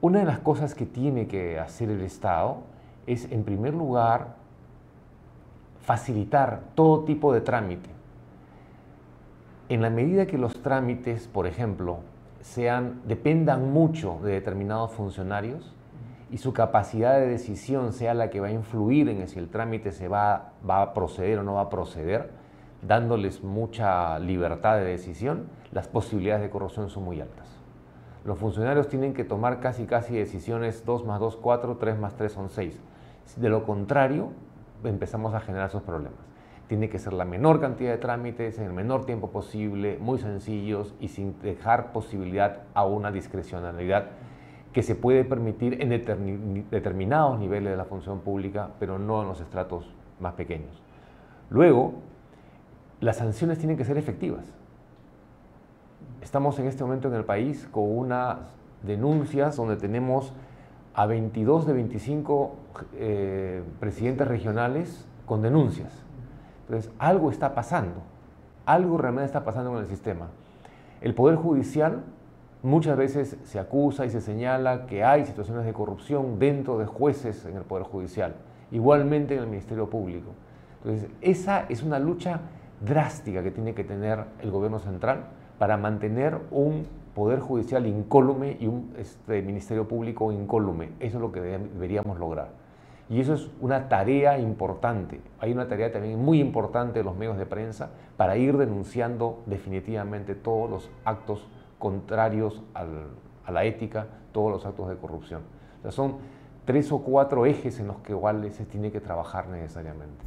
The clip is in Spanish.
Una de las cosas que tiene que hacer el Estado es, en primer lugar, facilitar todo tipo de trámite. En la medida que los trámites, por ejemplo, sean, dependan mucho de determinados funcionarios y su capacidad de decisión sea la que va a influir en si el trámite se va, va a proceder o no va a proceder, dándoles mucha libertad de decisión, las posibilidades de corrupción son muy altas los funcionarios tienen que tomar casi casi decisiones 2 más 2, 4, 3 más 3 son 6. De lo contrario, empezamos a generar esos problemas. Tiene que ser la menor cantidad de trámites en el menor tiempo posible, muy sencillos y sin dejar posibilidad a una discrecionalidad que se puede permitir en determinados niveles de la función pública, pero no en los estratos más pequeños. Luego, las sanciones tienen que ser efectivas estamos en este momento en el país con unas denuncias donde tenemos a 22 de 25 eh, presidentes regionales con denuncias. Entonces, algo está pasando, algo realmente está pasando con el sistema. El Poder Judicial muchas veces se acusa y se señala que hay situaciones de corrupción dentro de jueces en el Poder Judicial, igualmente en el Ministerio Público. Entonces, esa es una lucha drástica que tiene que tener el gobierno central para mantener un poder judicial incólume y un este, ministerio público incólume. Eso es lo que deberíamos lograr. Y eso es una tarea importante. Hay una tarea también muy importante de los medios de prensa para ir denunciando definitivamente todos los actos contrarios a la ética, todos los actos de corrupción. O sea, son tres o cuatro ejes en los que igual se tiene que trabajar necesariamente.